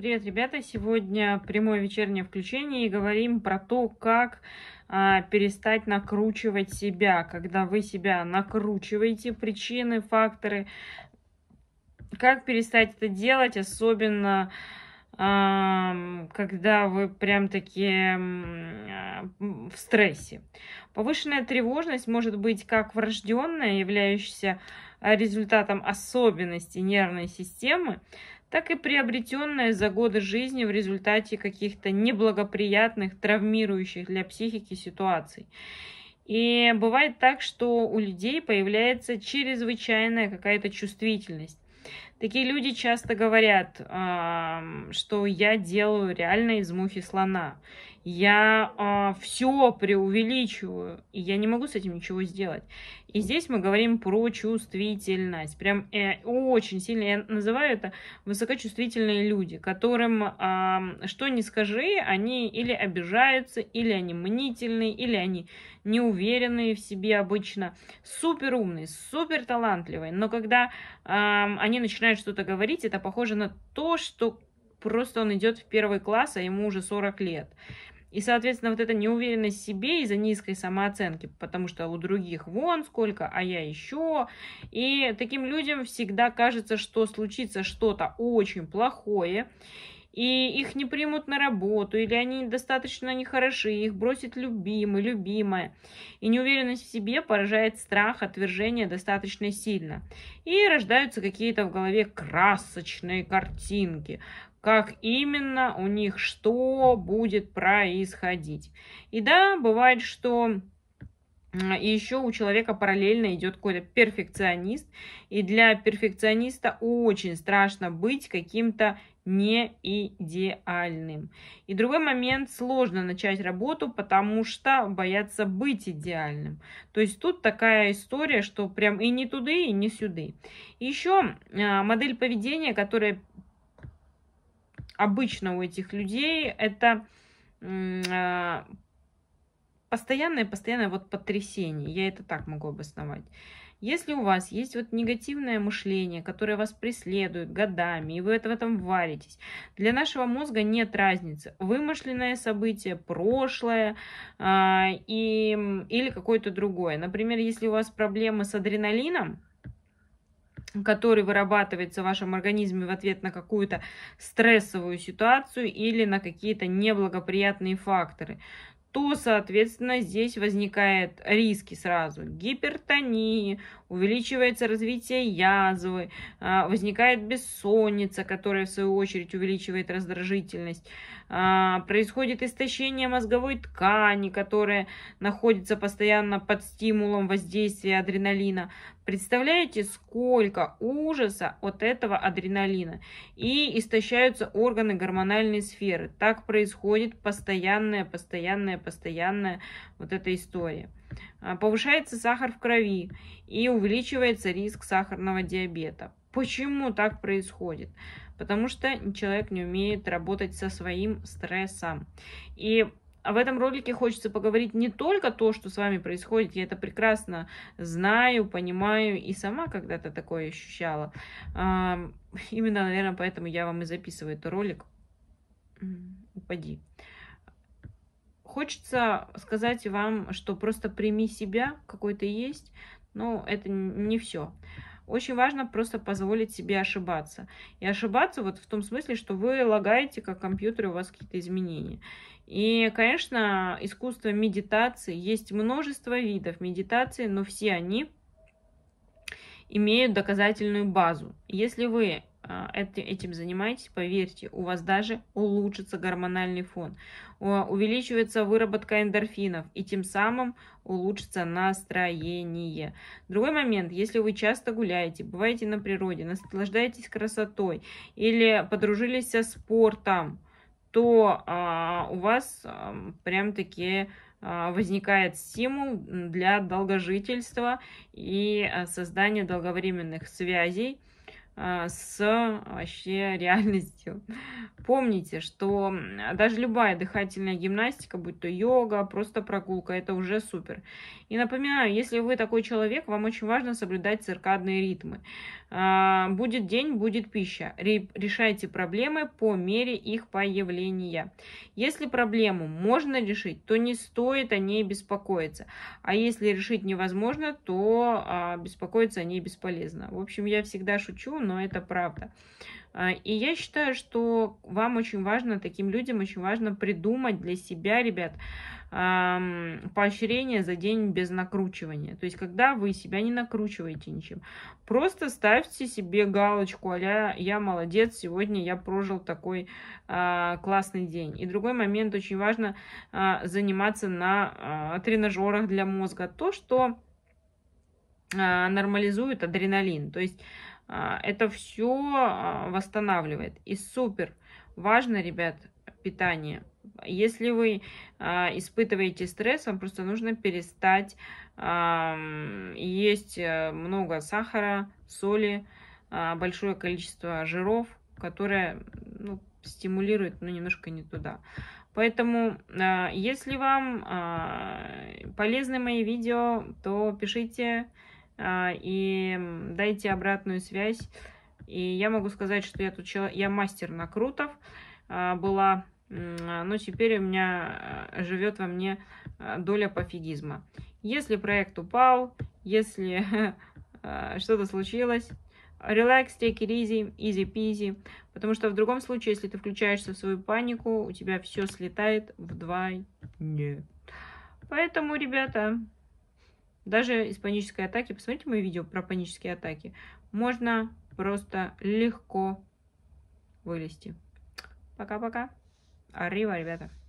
Привет, ребята! Сегодня прямое вечернее включение и говорим про то, как а, перестать накручивать себя, когда вы себя накручиваете, причины, факторы, как перестать это делать, особенно когда вы прям такие а, в стрессе. Повышенная тревожность может быть как врожденная, являющаяся а, результатом особенностей нервной системы, так и приобретенная за годы жизни в результате каких-то неблагоприятных, травмирующих для психики ситуаций. И бывает так, что у людей появляется чрезвычайная какая-то чувствительность. Такие люди часто говорят, что я делаю реально из мухи слона. Я а, все преувеличиваю, и я не могу с этим ничего сделать. И здесь мы говорим про чувствительность. Прям э, очень сильно, я называю это высокочувствительные люди, которым что не скажи, они или обижаются, или они мнительные, или они неуверенные в себе обычно. Супер умные, супер талантливые, но когда они начинают начинает что-то говорить, это похоже на то, что просто он идет в первый класс, а ему уже 40 лет. И, соответственно, вот эта неуверенность в себе из-за низкой самооценки, потому что у других вон сколько, а я еще. И таким людям всегда кажется, что случится что-то очень плохое, и их не примут на работу, или они достаточно нехороши, их бросит любимый, любимая. И неуверенность в себе поражает страх, отвержение достаточно сильно. И рождаются какие-то в голове красочные картинки, как именно у них что будет происходить. И да, бывает, что и еще у человека параллельно идет какой-то перфекционист. И для перфекциониста очень страшно быть каким-то не идеальным. И другой момент, сложно начать работу, потому что боятся быть идеальным. То есть тут такая история, что прям и не туды и не сюды еще а, модель поведения, которая обычно у этих людей, это а, постоянное-постоянное вот потрясение, я это так могу обосновать. Если у вас есть вот негативное мышление, которое вас преследует годами, и вы в этом варитесь, для нашего мозга нет разницы. Вымышленное событие, прошлое э, и, или какое-то другое. Например, если у вас проблемы с адреналином, который вырабатывается в вашем организме в ответ на какую-то стрессовую ситуацию или на какие-то неблагоприятные факторы, то, соответственно, здесь возникают риски сразу гипертонии, увеличивается развитие язвы, а, возникает бессонница, которая в свою очередь увеличивает раздражительность, а, происходит истощение мозговой ткани, которая находится постоянно под стимулом воздействия адреналина. Представляете, сколько ужаса от этого адреналина. И истощаются органы гормональной сферы. Так происходит постоянная, постоянная, постоянная вот эта история. А, повышается сахар в крови и увеличивается риск сахарного диабета. Почему так происходит? Потому что человек не умеет работать со своим стрессом. И а в этом ролике хочется поговорить не только то, что с вами происходит, я это прекрасно знаю, понимаю и сама когда-то такое ощущала. Именно, наверное, поэтому я вам и записываю этот ролик. Упади. Хочется сказать вам, что просто прими себя, какой ты есть, но это не все. Очень важно просто позволить себе ошибаться. И ошибаться вот в том смысле, что вы лагаете, как компьютер, у вас какие-то изменения. И, конечно, искусство медитации, есть множество видов медитации, но все они имеют доказательную базу. Если вы э, этим занимаетесь, поверьте, у вас даже улучшится гормональный фон, увеличивается выработка эндорфинов и тем самым улучшится настроение. Другой момент, если вы часто гуляете, бываете на природе, наслаждаетесь красотой или подружились со спортом, то а, у вас а, прям-таки а, возникает стимул для долгожительства и а, создания долговременных связей Э, с вообще реальностью. Помните, что даже любая дыхательная гимнастика, будь то йога, просто прогулка, это уже супер. И напоминаю, если вы такой человек, вам очень важно соблюдать циркадные ритмы. А, будет день, будет пища. Решайте проблемы по мере их появления. Если проблему можно решить, то не стоит о ней беспокоиться. А если решить невозможно, то а, беспокоиться о ней бесполезно. В общем, я всегда шучу, но но это правда. А, и я считаю, что вам очень важно, таким людям очень важно придумать для себя, ребят, поощрение за день без накручивания. То есть, когда вы себя не накручиваете ничем. Просто ставьте себе галочку, а я молодец, сегодня я прожил такой а, классный день. И другой момент, очень важно а, заниматься на тренажерах для мозга. То, что нормализует адреналин. То есть а, это все а, восстанавливает. И супер важно, ребят, питание. Если вы а, испытываете стресс, вам просто нужно перестать есть э, много сахара, соли, большое количество жиров, которое ну, стимулирует, но ну, немножко не туда. Поэтому, если вам полезны мои видео, то пишите а, и дайте обратную связь. И я могу сказать, что я тут человек, я мастер накрутов а, была, а, но теперь у меня живет во мне доля пофигизма. Если проект упал, если что-то случилось, Relax, take it easy, easy peasy. Потому что в другом случае, если ты включаешься в свою панику, у тебя все слетает в два дня. Поэтому, ребята, даже из панической атаки, посмотрите мои видео про панические атаки, можно просто легко вылезти. Пока-пока. Арива, ребята.